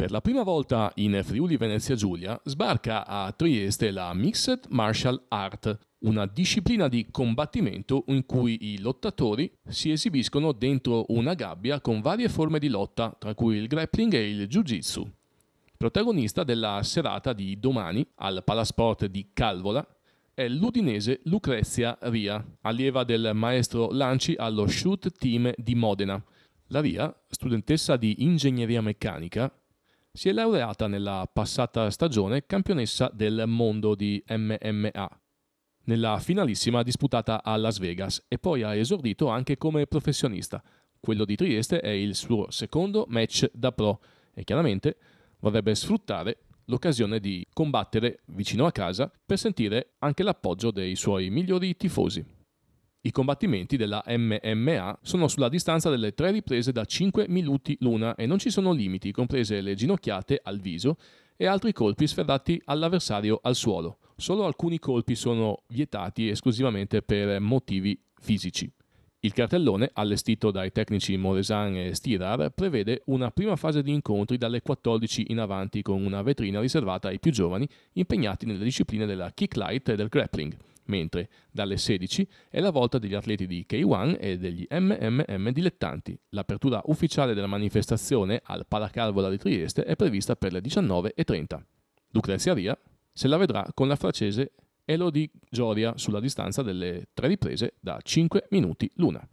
Per la prima volta in Friuli Venezia Giulia sbarca a Trieste la Mixed Martial Art, una disciplina di combattimento in cui i lottatori si esibiscono dentro una gabbia con varie forme di lotta, tra cui il grappling e il jiu-jitsu. Protagonista della serata di domani al Palasport di Calvola è l'udinese Lucrezia Ria, allieva del maestro Lanci allo Shoot Team di Modena. La Ria, studentessa di ingegneria meccanica, si è laureata nella passata stagione campionessa del mondo di MMA, nella finalissima disputata a Las Vegas e poi ha esordito anche come professionista. Quello di Trieste è il suo secondo match da pro e chiaramente vorrebbe sfruttare l'occasione di combattere vicino a casa per sentire anche l'appoggio dei suoi migliori tifosi. I combattimenti della MMA sono sulla distanza delle tre riprese da 5 minuti l'una e non ci sono limiti, comprese le ginocchiate al viso e altri colpi sferrati all'avversario al suolo. Solo alcuni colpi sono vietati esclusivamente per motivi fisici. Il cartellone, allestito dai tecnici Moresan e Stirar, prevede una prima fase di incontri dalle 14 in avanti con una vetrina riservata ai più giovani impegnati nelle discipline della kick light e del grappling mentre dalle 16 è la volta degli atleti di K1 e degli MMM dilettanti. L'apertura ufficiale della manifestazione al Palacalvola di Trieste è prevista per le 19.30. Lucrezia Ria se la vedrà con la francese Elodie Gioria sulla distanza delle tre riprese da 5 minuti l'una.